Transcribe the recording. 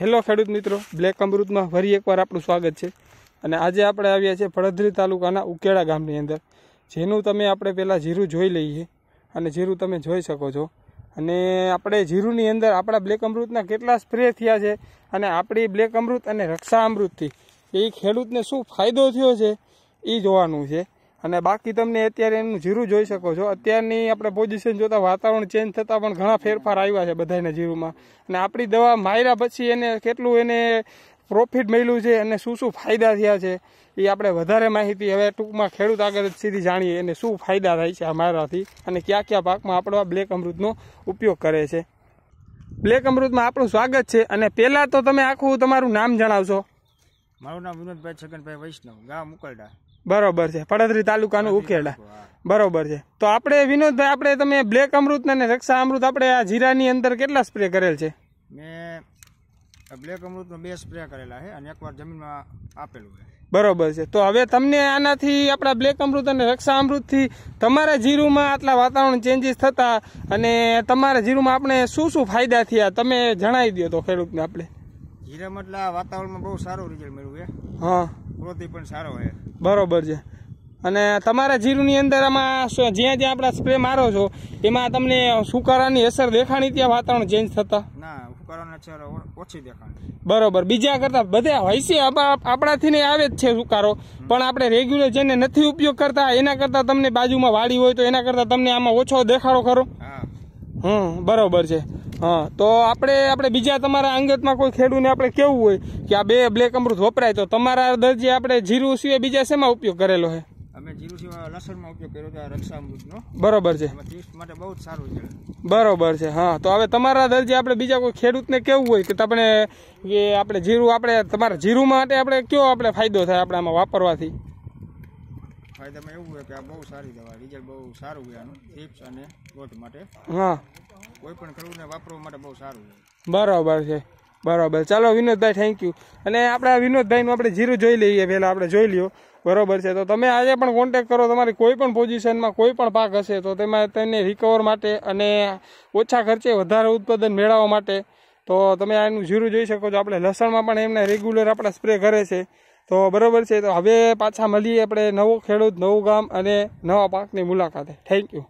hello ખેડૂત મિત્રો black અમૃતમાં ફરી એકવાર આપણું સ્વાગત છે અને આજે આપણે આવ્યા છીએ ભડધરી તાલુકાના ઉકેડા ગામની અંદર જેનું તમે આપણે પહેલાં જીરું જોઈ લઈએ અને જીરું તમે જોઈ શકો છો અને આપણે જીરુંની અંદર આપણા બ્લેક અમૃતના કેટલા સ્પ્રે થયા છે અને આપણી બ્લેક અમૃત અને રક્ષા અમૃતથી એ ખેડૂતને શું ફાયદો થયો છે એ જોવાનું છે અને બાકી તમને અત્યારે એનું જીરું જોઈ શકો છો અત્યારની આપણે પોઝિશન જોતાં વાતાવરણ ચેન્જ થતાં પણ ઘણા ફેરફાર આવ્યા છે બધાના જીરુમાં અને આપણી દવા માર્યા પછી એને કેટલું એને પ્રોફિટ મળ્યું છે અને શું શું ફાયદા થયા છે એ આપણે વધારે માહિતી હવે ટૂંકમાં ખેડૂત આગળ સીધી જાણીએ અને શું ફાયદા થાય છે આ મારાથી અને કયા કયા પાકમાં આપણો આ બ્લેક અમૃતનો ઉપયોગ કરે છે બ્લેક અમૃતમાં આપણું સ્વાગત છે અને પહેલાં તો તમે આખું તમારું નામ જણાવશો મારું નામ વિનોદભાઈ છગનભાઈ વૈષ્ણવ ગામ ઉકલડા બરોબર છે પડદરી તાલુકાનું ઉખેડા બરોબર છે તો આપણે વિનોદભાઈ આપણે તમે બ્લેક અમૃત અને રક્ષા અમૃત આપણે આ જીરાની અંદર કેટલા સ્પ્રે કરેલ છે મેં બ્લેક અમૃત બે સ્પ્રે કરેલા છે અને એકવાર જમીનમાં આપેલું છે બરોબર છે તો હવે તમને આનાથી આપણા બ્લેક અમૃત અને રક્ષા અમૃતથી તમારા જીરુમાં આટલા વાતાવરણ ચેન્જીસ થતા અને તમારા જીરુમાં આપણે શું શું ફાયદા થયા તમે જણાવી દો તો ખેડૂતને આપણે જીરા એટલે વાતાવરણમાં બહુ સારું રિઝલ્ટ મળ્યું છે હા ગ્રોથી પણ સારો હોય બરોબર છે અને તમારા જીરુની અંદર આમાં જ્યાં જ્યાં આપણે સ્પ્રે મારો છો એમાં તમને સુકારાની અસર દેખાણી ત્યાં વાતાવરણ ચેન્જ થતા બરોબર બીજા કરતા બધા હોય આપણાથી ને આવે જ છે સુકારો પણ આપણે રેગ્યુલર જેને નથી ઉપયોગ કરતા એના કરતા તમને બાજુમાં વાડી હોય તો એના કરતા તમને આમાં ઓછો દેખાડો ખરો હમ બરોબર છે હા તો આપણે આપણે બીજા તમારા અંગતમાં કોઈ ખેડૂતને આપણે કેવું હોય કે આ બે બ્લેક અમૃત વપરાય તો તમારા દરજી આપણે જીરું સિવાય બીજા શેમાં ઉપયોગ કરેલો છે રક્ષા અમૃતનો બરોબર છે બહુ સારું છે બરોબર છે હા તો હવે તમારા દરજે આપણે બીજા કોઈ ખેડૂતને કેવું હોય કે તમને કે આપણે જીરું આપણે તમારા જીરું માટે આપણે કયો આપણે ફાયદો થાય આપણે આમાં વાપરવાથી ફાયદામાં એવું હોય કે આ બહુ સારી દવા રિઝલ્ટ બહુ સારું હોય આનું થીપ્સ અને ગોઠ માટે હા કોઈ પણ ખરું વાપરવા માટે બહુ સારું હોય બરાબર છે બરાબર ચાલો વિનોદભાઈ થેન્ક યુ અને આપણે વિનોદભાઈનું આપણે જીરું જોઈ લઈએ પહેલાં આપણે જોઈ લો બરોબર છે તો તમે આજે પણ કોન્ટેક કરો તમારી કોઈ પણ પોઝિશનમાં કોઈ પણ પાક હશે તો તેમાં તેને રિકવર માટે અને ઓછા ખર્ચે વધારે ઉત્પાદન મેળવવા માટે તો તમે આનું જીરું જોઈ શકો છો આપણે લસણમાં પણ એમને રેગ્યુલર આપણા સ્પ્રે કરે છે તો બરાબર છે તો હવે પાછા મળીએ આપણે નવો ખેડૂત નવું ગામ અને નવા પાકની મુલાકાતે થેન્ક યુ